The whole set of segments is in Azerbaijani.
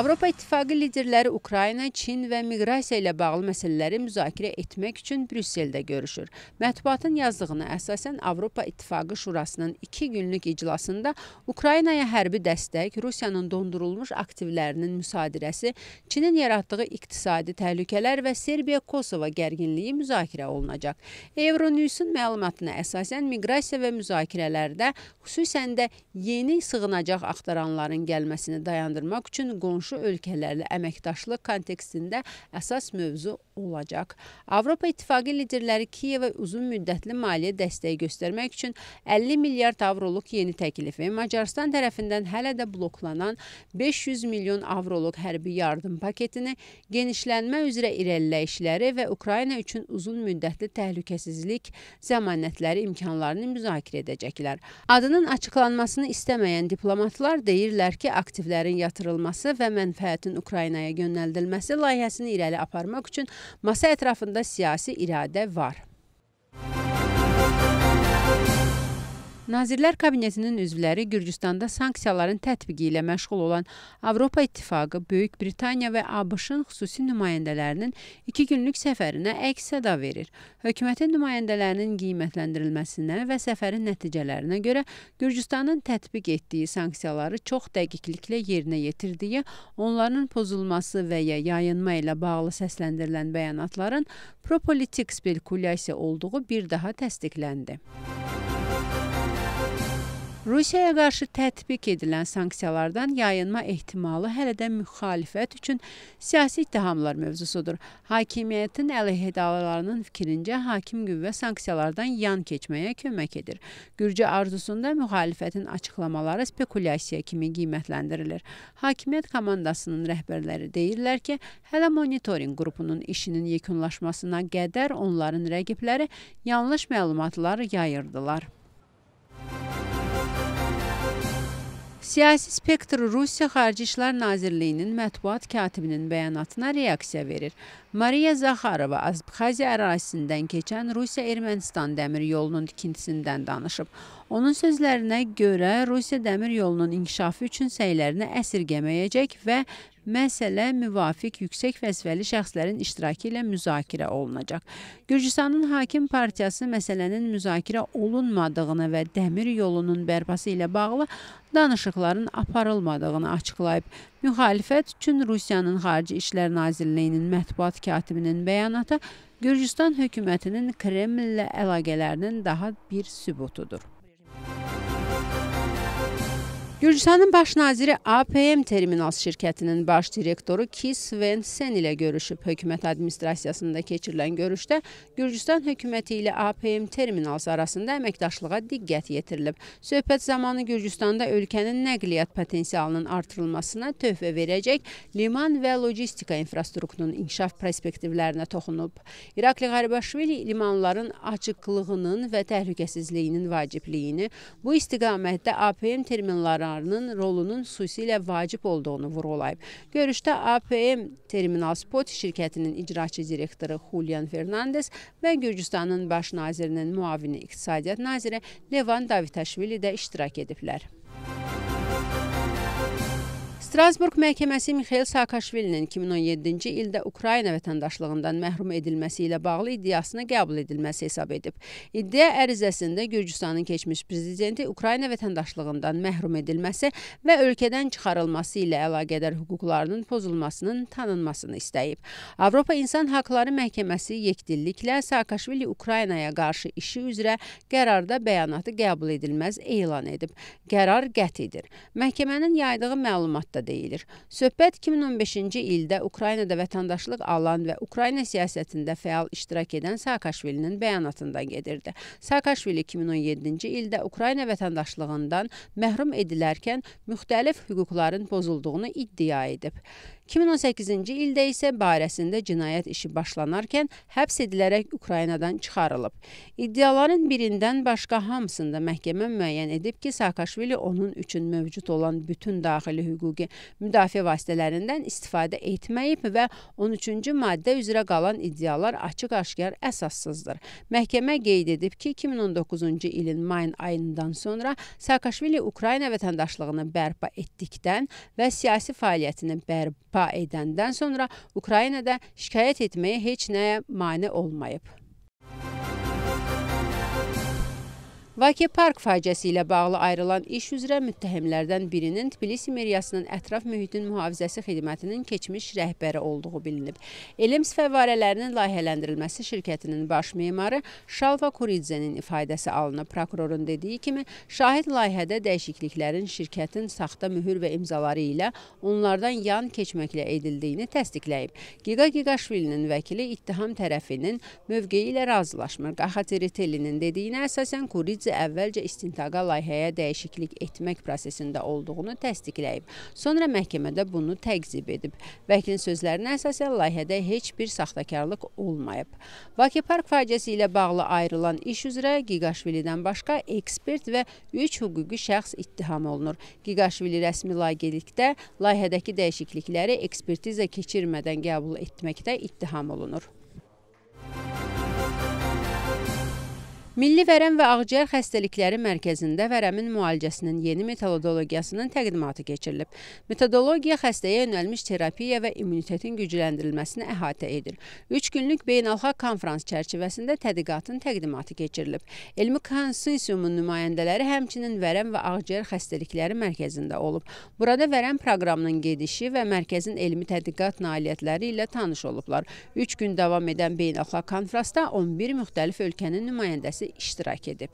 Avropa İttifaqı liderləri Ukrayna, Çin və miqrasiya ilə bağlı məsələləri müzakirə etmək üçün Brüsseldə görüşür. Mətbuatın yazdığına əsasən Avropa İttifaqı Şurasının 2 günlük iclasında Ukraynaya hərbi dəstək, Rusiyanın dondurulmuş aktivlərinin müsadirəsi, Çinin yaratdığı iqtisadi təhlükələr və Serbiya-Kosova gərginliyi müzakirə olunacaq. Euronews-un məlumatına əsasən miqrasiya və müzakirələrdə xüsusən də yeni sığınacaq axtaranların gəlməsini dayandırmaq üçün qonşu qonşu ölkələrlə əməkdaşlıq kontekstində əsas mövzu olacaq. Avropa İttifaqı liderləri Kiyevə uzun müddətli maliyyə dəstəyi göstərmək üçün 50 milyard avroluq yeni təklifi, Macarıstan tərəfindən hələ də bloklanan 500 milyon avroluq hərbi yardım paketini, genişlənmə üzrə irəliləyişləri və Ukrayna üçün uzun müddətli təhlükəsizlik zəmanətləri imkanlarını müzakirə edəcəklər. Adının açıqlanmasını istəməyən diplomatlar deyirlər ki, aktivlərin yatırılması və mənfəətin Ukraynaya yönəldilməsi layihəsini irəli aparmaq üçün masa ətrafında siyasi iradə var. Nazirlər Kabinetinin üzvləri Gürcüstanda sanksiyaların tətbiqi ilə məşğul olan Avropa İttifaqı, Böyük Britaniya və ABŞ-ın xüsusi nümayəndələrinin 2 günlük səfərinə əks-səda verir. Hökumətin nümayəndələrinin qiymətləndirilməsinə və səfərin nəticələrinə görə Gürcüstanın tətbiq etdiyi sanksiyaları çox dəqiqliklə yerinə yetirdiyi, onların pozulması və ya yayınma ilə bağlı səsləndirilən bəyanatların propolitik spekulyasiya olduğu bir daha təsdiqləndi. Rusiyaya qarşı tətbiq edilən sanksiyalardan yayınma ehtimalı hələ də müxalifət üçün siyasi ittihamlar mövzusudur. Hakimiyyətin əleyhidələrinin fikrincə hakim qüvvə sanksiyalardan yan keçməyə kömək edir. Gürcü arzusunda müxalifətin açıqlamaları spekulyasiya kimi qiymətləndirilir. Hakimiyyət komandasının rəhbərləri deyirlər ki, hələ monitorinq qrupunun işinin yekunlaşmasına qədər onların rəqibləri yanlış məlumatlar yayırdılar. Siyasi spektr Rusiya Xarici İşlər Nazirliyinin mətbuat katibinin bəyanatına reaksiya verir. Mariya Zaxarova Azbxaziya ərazisindən keçən Rusiya-Ermənistan dəmir yolunun tikintisindən danışıb. Onun sözlərinə görə Rusiya dəmir yolunun inkişafı üçün səylərini əsirgəməyəcək və Məsələ müvafiq yüksək vəzifəli şəxslərin iştirakı ilə müzakirə olunacaq. Gürcüstanın hakim partiyası məsələnin müzakirə olunmadığını və dəmir yolunun bərpası ilə bağlı danışıqların aparılmadığını açıqlayıb. Müxalifət üçün Rusiyanın Xarici İşlər Nazirliyinin mətbuat katibinin bəyanatı Gürcüstan hökumətinin Kremllə əlaqələrinin daha bir sübutudur. Gürcüstanın baş naziri APM Terminal şirkətinin baş direktoru Kis Vensen ilə görüşüb. Hökumət administrasiyasında keçirilən görüşdə Gürcüstan hökuməti ilə APM Terminals arasında əməkdaşlığa diqqət yetirilib. Söhbət zamanı Gürcüstanda ölkənin nəqliyyat potensialının artırılmasına tövbə verəcək liman və logistika infrastrukturunun inkişaf perspektivlərinə toxunub. İrakli Qaribaşvili limanların açıqlığının və təhlükəsizliyinin vacibliyini bu istiqamətdə APM terminalları qərarının rolunun xüsusilə vacib olduğunu vurğulayıb. Görüşdə APM Terminal Spot şirkətinin icraçı direktoru Julian Fernandes və Gürcüstanın baş nazirinin müavini iqtisadiyyat naziri Levan Davitaşvili də iştirak ediblər. Strasburq məhkəməsi Mixail Saakaşvilinin 2017-ci ildə Ukrayna vətəndaşlığından məhrum edilməsi ilə bağlı iddiasını qəbul edilməsi hesab edib. İddia ərizəsində Gürcüstanın keçmiş prezidenti Ukrayna vətəndaşlığından məhrum edilməsi və ölkədən çıxarılması ilə əlaqədar hüquqlarının pozulmasının tanınmasını istəyib. Avropa İnsan Hakları Məhkəməsi yekdilliklə Saakaşvili Ukraynaya qarşı işi üzrə qərarda bəyanatı qəbul edilməz elan edib. Qərar qətidir. Məhkəmənin yaydığı məlumatda da deyilir. Söhbət 2015-ci ildə Ukraynada vətəndaşlıq alan və Ukrayna siyasətində fəal iştirak edən Saakashvilinin bəyanatından gedirdi. Saakashvili 2017-ci ildə Ukrayna vətəndaşlığından məhrum edilərkən müxtəlif hüquqların pozulduğunu iddia edib. 2018-ci ildə isə barəsində cinayət işi başlanarkən həbs edilərək Ukraynadan çıxarılıb. İddiaların birindən başqa hamısında məhkəmə müəyyən edib ki, Saakaşvili onun üçün mövcud olan bütün daxili hüquqi müdafiə vasitələrindən istifadə etməyib və 13-cü maddə üzrə qalan iddialar açıq-aşkar əsassızdır. Məhkəmə qeyd edib ki, 2019-cu ilin mayın ayından sonra Saakaşvili Ukrayna vətəndaşlığını bərpa etdikdən və siyasi fəaliyyətini bərpa ifa edəndən sonra Ukraynada şikayət etməyə heç nəyə mane olmayıb. Vaki Park faciəsi ilə bağlı ayrılan iş üzrə müttəhimlərdən birinin Tbilisi meriyasının ətraf mühitin mühafizəsi xidmətinin keçmiş rəhbəri olduğu bilinib. Elims fəvarələrinin layihələndirilməsi şirkətinin baş memarı Şalva Kuridzenin ifadəsi alınıb. Prokurorun dediyi kimi, şahid layihədə dəyişikliklərin şirkətin saxta mühür və imzaları ilə onlardan yan keçməklə edildiyini təsdiqləyib. Giga Gigaşvilinin vəkili ittiham tərəfinin mövqeyi ilə razılaşmır. Qaxatiritelinin dediyinə əsasən Kuridze əvvəlcə istintaqa layihəyə dəyişiklik etmək prosesində olduğunu təsdiqləyib. Sonra məhkəmədə bunu təqzib edib. Vəkilin sözlərinə əsasən layihədə heç bir saxtakarlıq olmayıb. Bakı Park faciəsi ilə bağlı ayrılan iş üzrə Qiqaşvilidən başqa ekspert və 3 hüquqi şəxs ittiham olunur. Qiqaşvili rəsmi layiqilikdə layihədəki dəyişiklikləri ekspertiza keçirmədən qəbul etməkdə ittiham olunur. Milli Vərəm və Ağciyər Xəstəlikləri Mərkəzində vərəmin müalicəsinin yeni metodologiyasının təqdimatı keçirilib. Metodologiya xəstəyə yönəlmiş terapiya və immunitetin gücləndirilməsini əhatə edir. 3 günlük beynəlxalq konfrans çərçivəsində tədqiqatın təqdimatı keçirilib. Elmi konsensumun nümayəndələri həmçinin Vərəm və Ağciyər Xəstəlikləri Mərkəzində olub. Burada Vərəm proqramının gedişi və mərkəzin elmi tədqiqat nailiyyətləri ilə tanış olublar. 3 gün davam edən beynəlxalq konfransda 11 müxtəlif ölkənin nümayəndəsi iştirak edip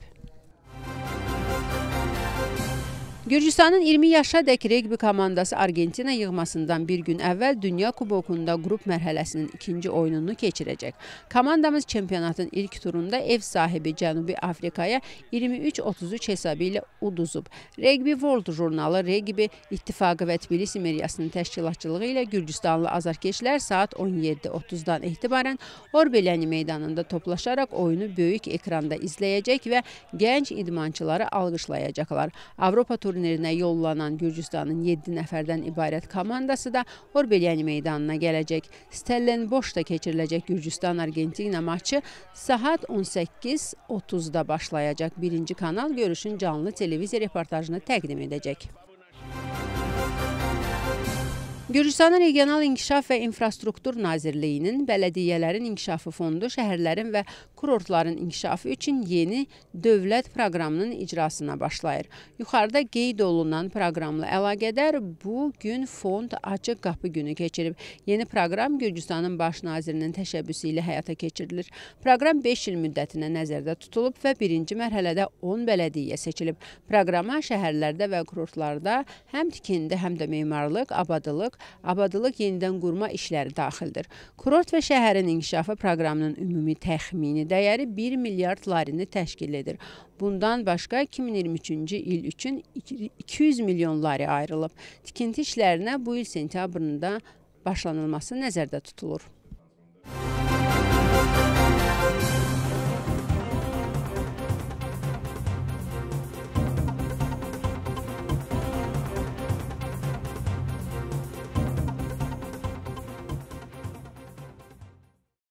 Gürcüstanın 20 yaşadək regbi komandası Argentina yığmasından bir gün əvvəl Dünya Kubokunda qrup mərhələsinin ikinci oyununu keçirəcək. Komandamız çempionatın ilk turunda ev sahibi Cənubi Afrikaya 23-33 hesabı ilə uduzub. Regbi World jurnalı Regbi İttifaqı və Tbilisi meriyasının təşkilatçılığı ilə Gürcüstanlı azarkeşlər saat 17.30-dan etibarən Orbeləni meydanında toplaşaraq oyunu böyük ekranda izləyəcək və gənc idmançıları alqışlayacaqlar. Avropa turnirləri turnirininə yollanan Gürcüstanın 7 nəfərdən ibarət komandası da Orbelyan meydanına gələcək. Stellenboşda keçiriləcək Gürcüstan-Argentina maçı saat 18.30-da başlayacaq. Birinci kanal görüşün canlı televiziya reportajını təqdim edəcək. Gürcüstanın Regional İnkişaf və İnfrastruktur Nazirliyinin Bələdiyyələrin İnkişafı Fondu şəhərlərin və kurortların inkişafı üçün yeni dövlət proqramının icrasına başlayır. Yuxarıda qeyd olunan proqramla əlaqədar bu gün fond açıq qapı günü keçirib. Yeni proqram Gürcüstanın baş nazirinin təşəbbüsü ilə həyata keçirilir. Proqram 5 il müddətinə nəzərdə tutulub və birinci mərhələdə 10 bələdiyyə seçilib. Proqrama şəhərlərdə və kurortlarda həm tikindi, həm də memarlıq, abadılıq, abadlıq yenidən qurma işləri daxildir. Kurort və şəhərin inkişafı proqramının ümumi təxmini dəyəri 1 milyard larini təşkil edir. Bundan başqa 2023-cü il üçün 200 milyon lari ayrılıb. Tikinti işlərinə bu il sentyabrında başlanılması nəzərdə tutulur.